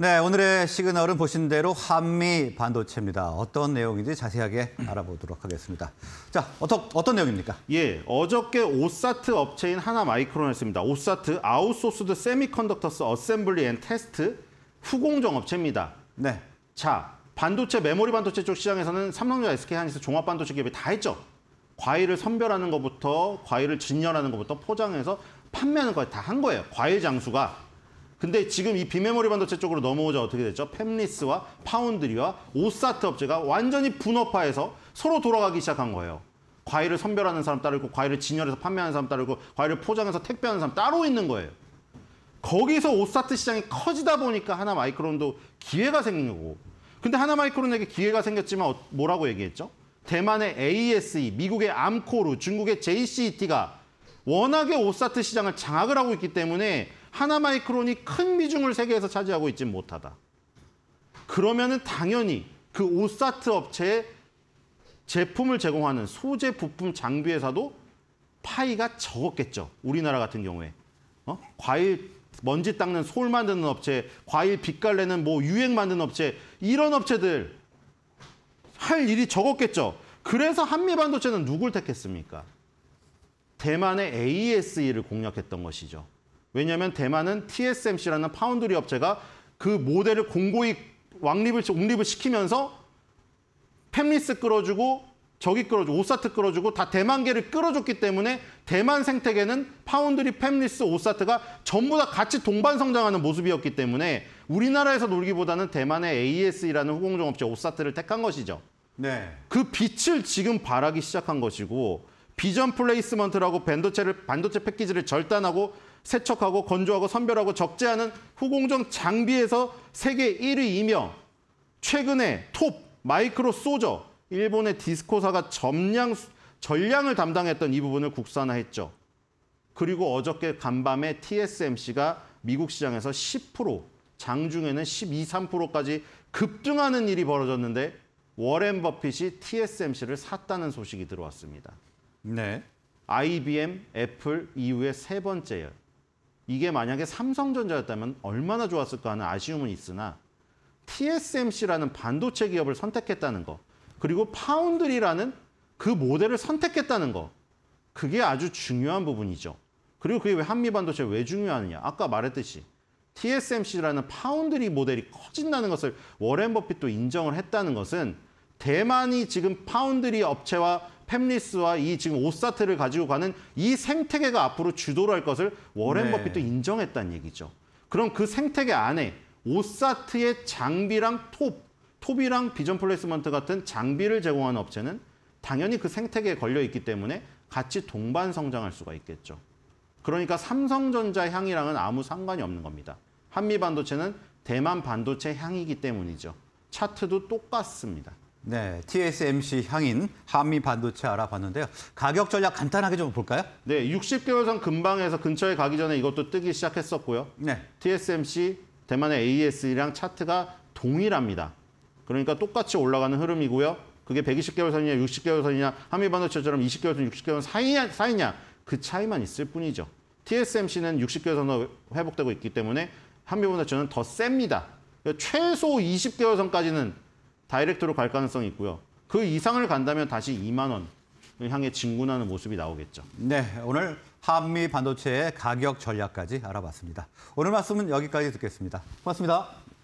네, 오늘의 시그널은 보신 대로 한미 반도체입니다. 어떤 내용인지 자세하게 알아보도록 하겠습니다. 자, 어떤, 어떤 내용입니까? 예, 어저께 오사트 업체인 하나마이크론이습니다 오사트 아웃소스드 세미컨덕터스 어셈블리 앤 테스트 후공정 업체입니다. 네. 자, 반도체, 메모리 반도체 쪽 시장에서는 삼성전자, SK 한이닉스 종합 반도체 기업이 다 했죠. 과일을 선별하는 것부터 과일을 진열하는 것부터 포장해서 판매하는 거까지 다 한 거예요. 과일 장수가 근데 지금 이 비메모리 반도체 쪽으로 넘어오자 어떻게 됐죠? 팹리스와 파운드리와 오사트 업체가 완전히 분업화해서 서로 돌아가기 시작한 거예요. 과일을 선별하는 사람 따로 있고 과일을 진열해서 판매하는 사람 따로 있고 과일을 포장해서 택배하는 사람 따로 있는 거예요. 거기서 오사트 시장이 커지다 보니까 하나 마이크론도 기회가 생긴 거고 근데 하나 마이크론에게 기회가 생겼지만 어, 뭐라고 얘기했죠? 대만의 ASE, 미국의 암코르, 중국의 JCET가 워낙에 오사트 시장을 장악을 하고 있기 때문에 하나마이크론이 큰 비중을 세계에서 차지하고 있지 못하다. 그러면은 당연히 그 오사트 업체에 제품을 제공하는 소재, 부품, 장비 회사도 파이가 적었겠죠. 우리나라 같은 경우에. 어? 과일 먼지 닦는 솔 만드는 업체, 과일 빛깔 내는 뭐유행 만드는 업체 이런 업체들 할 일이 적었겠죠. 그래서 한미 반도체는 누굴 택했습니까? 대만의 ASE를 공략했던 것이죠. 왜냐하면 대만은 TSMC라는 파운드리 업체가 그 모델을 공고히 왕립을 옹립을 시키면서 팹리스 끌어주고 저기 끌어주고 오사트 끌어주고 다 대만계를 끌어줬기 때문에 대만 생태계는 파운드리 팹리스 오사트가 전부 다 같이 동반 성장하는 모습이었기 때문에 우리나라에서 놀기보다는 대만의 AS라는 후공정 업체 오사트를 택한 것이죠. 네. 그 빛을 지금 바라기 시작한 것이고 비전 플레이스먼트라고 반도체를 반도체 패키지를 절단하고 세척하고 건조하고 선별하고 적재하는 후공정 장비에서 세계 1위이며 최근에 톱, 마이크로 소저, 일본의 디스코사가 점량, 전량을 담당했던 이 부분을 국산화했죠. 그리고 어저께 간밤에 TSMC가 미국 시장에서 10%, 장중에는 12, 3%까지 급등하는 일이 벌어졌는데 워렌 버핏이 TSMC를 샀다는 소식이 들어왔습니다. 네. IBM, 애플 이후에 세 번째예요. 이게 만약에 삼성전자였다면 얼마나 좋았을까 하는 아쉬움은 있으나 TSMC라는 반도체 기업을 선택했다는 거 그리고 파운드리라는 그 모델을 선택했다는 거 그게 아주 중요한 부분이죠. 그리고 그게 왜 한미 반도체 왜 중요하느냐? 아까 말했듯이 TSMC라는 파운드리 모델이 커진다는 것을 워렌 버핏도 인정을 했다는 것은 대만이 지금 파운드리 업체와 팸리스와 이 지금 오사트를 가지고 가는 이 생태계가 앞으로 주도를 할 것을 워렌 네. 버핏도 인정했다는 얘기죠. 그럼 그 생태계 안에 오사트의 장비랑 톱, 톱이랑 비전 플레이스먼트 같은 장비를 제공하는 업체는 당연히 그 생태계에 걸려 있기 때문에 같이 동반 성장할 수가 있겠죠. 그러니까 삼성전자 향이랑은 아무 상관이 없는 겁니다. 한미 반도체는 대만 반도체 향이기 때문이죠. 차트도 똑같습니다. 네, TSMC 향인 한미 반도체 알아봤는데요. 가격 전략 간단하게 좀 볼까요? 네, 60개월선 금방에서 근처에 가기 전에 이것도 뜨기 시작했었고요. 네. TSMC 대만의 AS랑 e 차트가 동일합니다. 그러니까 똑같이 올라가는 흐름이고요. 그게 120개월선이냐 60개월선이냐 한미 반도체처럼 20개월선, 60개월선 사이냐, 사이냐 그 차이만 있을 뿐이죠. TSMC는 60개월선으로 회복되고 있기 때문에 한미 반도체는 더 셉니다. 최소 20개월선까지는 다이렉트로 갈 가능성이 있고요. 그 이상을 간다면 다시 2만 원을 향해 진군하는 모습이 나오겠죠. 네, 오늘 한미 반도체의 가격 전략까지 알아봤습니다. 오늘 말씀은 여기까지 듣겠습니다. 고맙습니다.